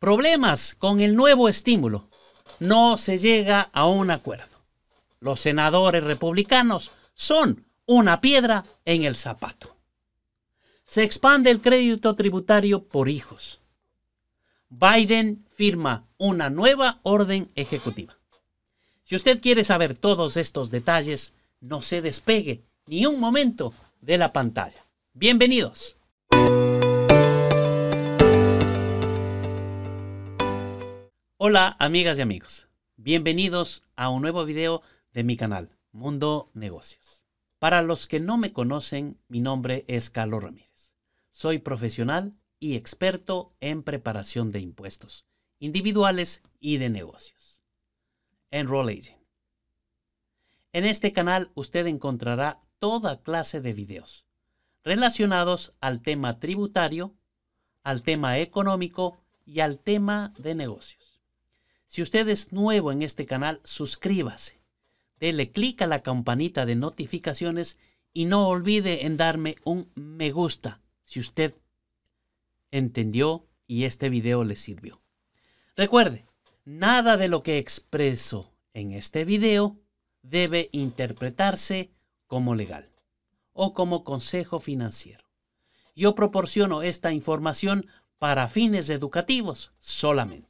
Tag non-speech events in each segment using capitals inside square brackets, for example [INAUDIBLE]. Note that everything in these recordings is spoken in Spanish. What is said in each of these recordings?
problemas con el nuevo estímulo, no se llega a un acuerdo. Los senadores republicanos son una piedra en el zapato. Se expande el crédito tributario por hijos. Biden firma una nueva orden ejecutiva. Si usted quiere saber todos estos detalles, no se despegue ni un momento de la pantalla. Bienvenidos. Hola amigas y amigos, bienvenidos a un nuevo video de mi canal Mundo Negocios. Para los que no me conocen, mi nombre es Carlos Ramírez. Soy profesional y experto en preparación de impuestos individuales y de negocios. Enroll Agent. En este canal usted encontrará toda clase de videos relacionados al tema tributario, al tema económico y al tema de negocios. Si usted es nuevo en este canal, suscríbase. Dele clic a la campanita de notificaciones y no olvide en darme un me gusta si usted entendió y este video le sirvió. Recuerde, nada de lo que expreso en este video debe interpretarse como legal o como consejo financiero. Yo proporciono esta información para fines educativos solamente.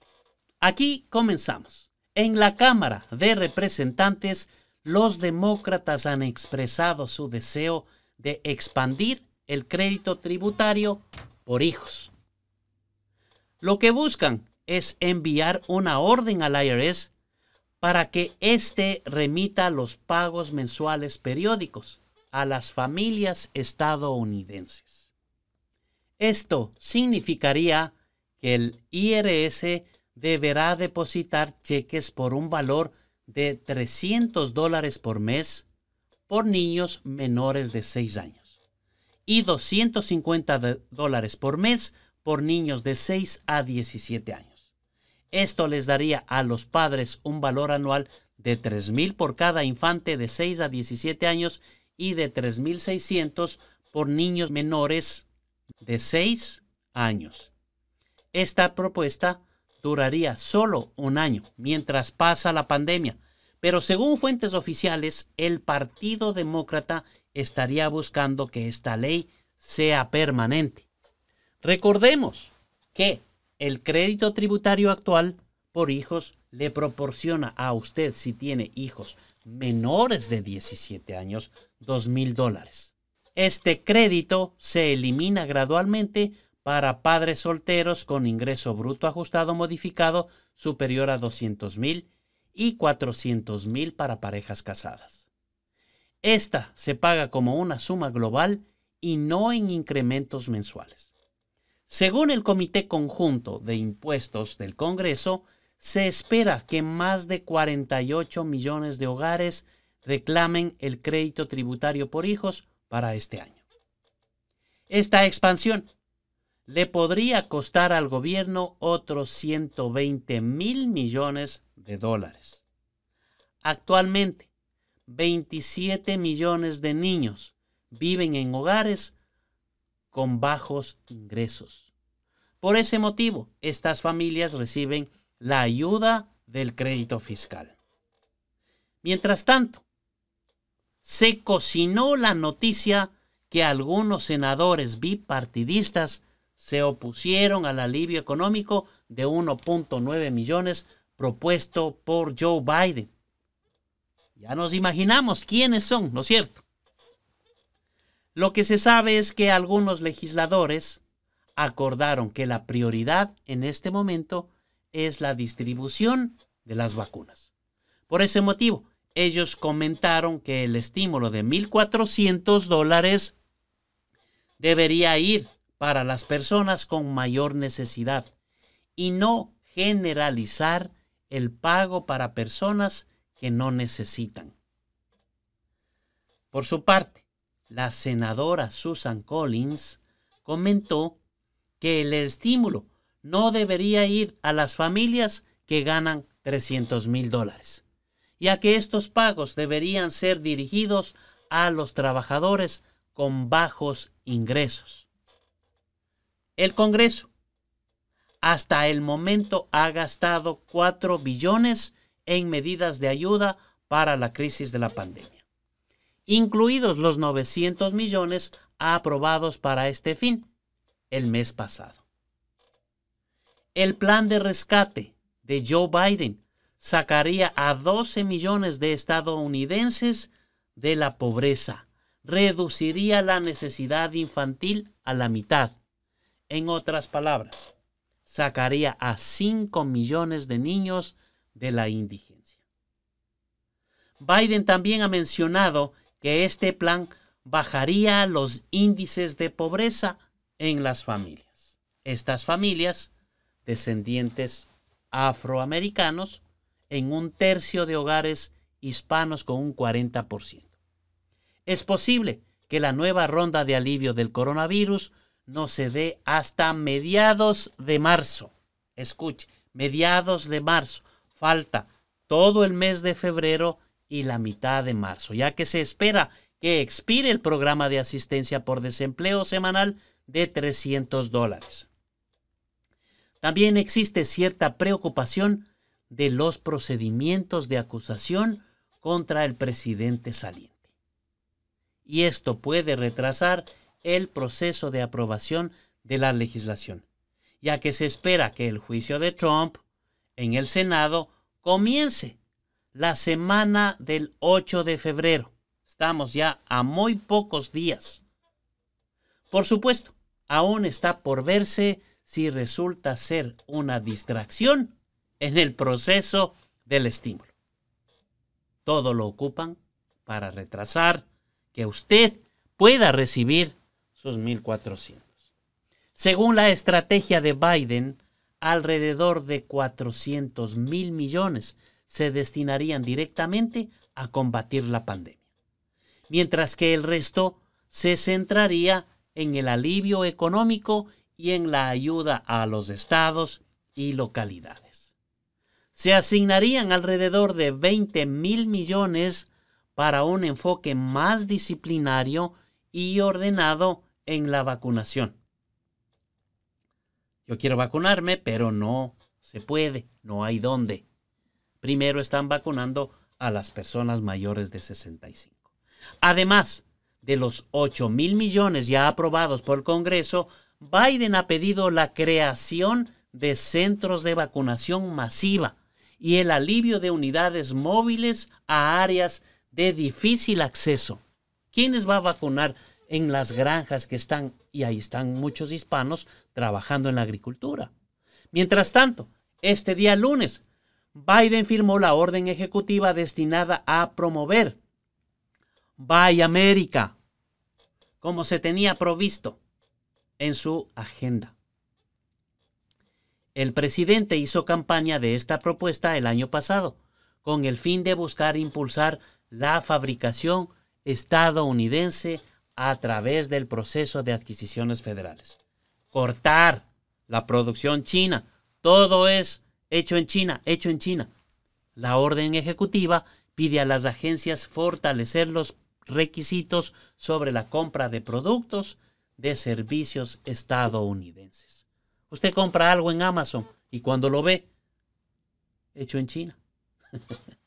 Aquí comenzamos. En la Cámara de Representantes, los demócratas han expresado su deseo de expandir el crédito tributario por hijos. Lo que buscan es enviar una orden al IRS para que éste remita los pagos mensuales periódicos a las familias estadounidenses. Esto significaría que el IRS deberá depositar cheques por un valor de 300 dólares por mes por niños menores de 6 años y 250 dólares por mes por niños de 6 a 17 años. Esto les daría a los padres un valor anual de 3,000 por cada infante de 6 a 17 años y de 3,600 por niños menores de 6 años. Esta propuesta duraría solo un año mientras pasa la pandemia, pero según fuentes oficiales, el Partido Demócrata estaría buscando que esta ley sea permanente. Recordemos que el crédito tributario actual por hijos le proporciona a usted, si tiene hijos menores de 17 años, 2000 mil dólares. Este crédito se elimina gradualmente para padres solteros con ingreso bruto ajustado modificado superior a 200 mil y 400 mil para parejas casadas. Esta se paga como una suma global y no en incrementos mensuales. Según el Comité Conjunto de Impuestos del Congreso, se espera que más de 48 millones de hogares reclamen el crédito tributario por hijos para este año. Esta expansión le podría costar al gobierno otros 120 mil millones de dólares. Actualmente, 27 millones de niños viven en hogares con bajos ingresos. Por ese motivo, estas familias reciben la ayuda del crédito fiscal. Mientras tanto, se cocinó la noticia que algunos senadores bipartidistas se opusieron al alivio económico de 1.9 millones propuesto por Joe Biden. Ya nos imaginamos quiénes son, ¿no es cierto? Lo que se sabe es que algunos legisladores acordaron que la prioridad en este momento es la distribución de las vacunas. Por ese motivo, ellos comentaron que el estímulo de 1.400 dólares debería ir para las personas con mayor necesidad y no generalizar el pago para personas que no necesitan. Por su parte, la senadora Susan Collins comentó que el estímulo no debería ir a las familias que ganan 300 mil dólares, ya que estos pagos deberían ser dirigidos a los trabajadores con bajos ingresos. El Congreso hasta el momento ha gastado 4 billones en medidas de ayuda para la crisis de la pandemia, incluidos los 900 millones aprobados para este fin el mes pasado. El plan de rescate de Joe Biden sacaría a 12 millones de estadounidenses de la pobreza, reduciría la necesidad infantil a la mitad en otras palabras, sacaría a 5 millones de niños de la indigencia. Biden también ha mencionado que este plan bajaría los índices de pobreza en las familias. Estas familias, descendientes afroamericanos, en un tercio de hogares hispanos con un 40%. Es posible que la nueva ronda de alivio del coronavirus no se dé hasta mediados de marzo. Escuche, mediados de marzo. Falta todo el mes de febrero y la mitad de marzo, ya que se espera que expire el programa de asistencia por desempleo semanal de 300 dólares. También existe cierta preocupación de los procedimientos de acusación contra el presidente saliente. Y esto puede retrasar el proceso de aprobación de la legislación, ya que se espera que el juicio de Trump en el Senado comience la semana del 8 de febrero. Estamos ya a muy pocos días. Por supuesto, aún está por verse si resulta ser una distracción en el proceso del estímulo. Todo lo ocupan para retrasar que usted pueda recibir sus 1.400. Según la estrategia de Biden, alrededor de 400 mil millones se destinarían directamente a combatir la pandemia, mientras que el resto se centraría en el alivio económico y en la ayuda a los estados y localidades. Se asignarían alrededor de 20 mil millones para un enfoque más disciplinario y ordenado en la vacunación. Yo quiero vacunarme, pero no se puede, no hay dónde. Primero están vacunando a las personas mayores de 65. Además de los 8 mil millones ya aprobados por el Congreso, Biden ha pedido la creación de centros de vacunación masiva y el alivio de unidades móviles a áreas de difícil acceso. ¿Quiénes va a vacunar en las granjas que están, y ahí están muchos hispanos trabajando en la agricultura. Mientras tanto, este día lunes, Biden firmó la orden ejecutiva destinada a promover Buy America, como se tenía provisto en su agenda. El presidente hizo campaña de esta propuesta el año pasado, con el fin de buscar impulsar la fabricación estadounidense a través del proceso de adquisiciones federales. Cortar la producción china. Todo es hecho en China, hecho en China. La orden ejecutiva pide a las agencias fortalecer los requisitos sobre la compra de productos de servicios estadounidenses. Usted compra algo en Amazon y cuando lo ve, hecho en China. [LAUGHS]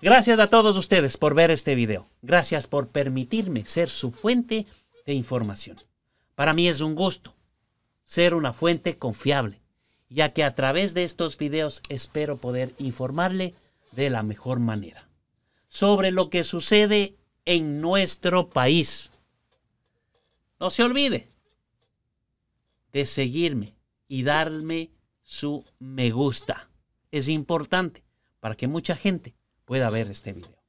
Gracias a todos ustedes por ver este video. Gracias por permitirme ser su fuente de información. Para mí es un gusto ser una fuente confiable, ya que a través de estos videos espero poder informarle de la mejor manera sobre lo que sucede en nuestro país. No se olvide de seguirme y darme su me gusta. Es importante para que mucha gente pueda ver este video.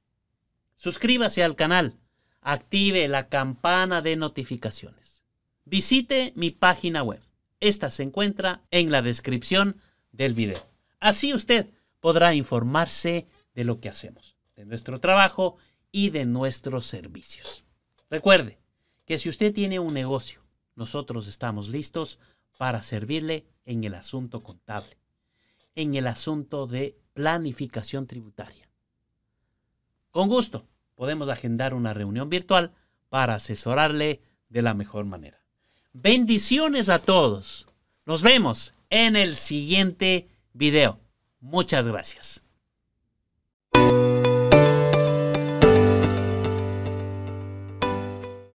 Suscríbase al canal, active la campana de notificaciones. Visite mi página web. Esta se encuentra en la descripción del video. Así usted podrá informarse de lo que hacemos, de nuestro trabajo y de nuestros servicios. Recuerde que si usted tiene un negocio, nosotros estamos listos para servirle en el asunto contable, en el asunto de planificación tributaria con gusto, podemos agendar una reunión virtual para asesorarle de la mejor manera. Bendiciones a todos. Nos vemos en el siguiente video. Muchas gracias.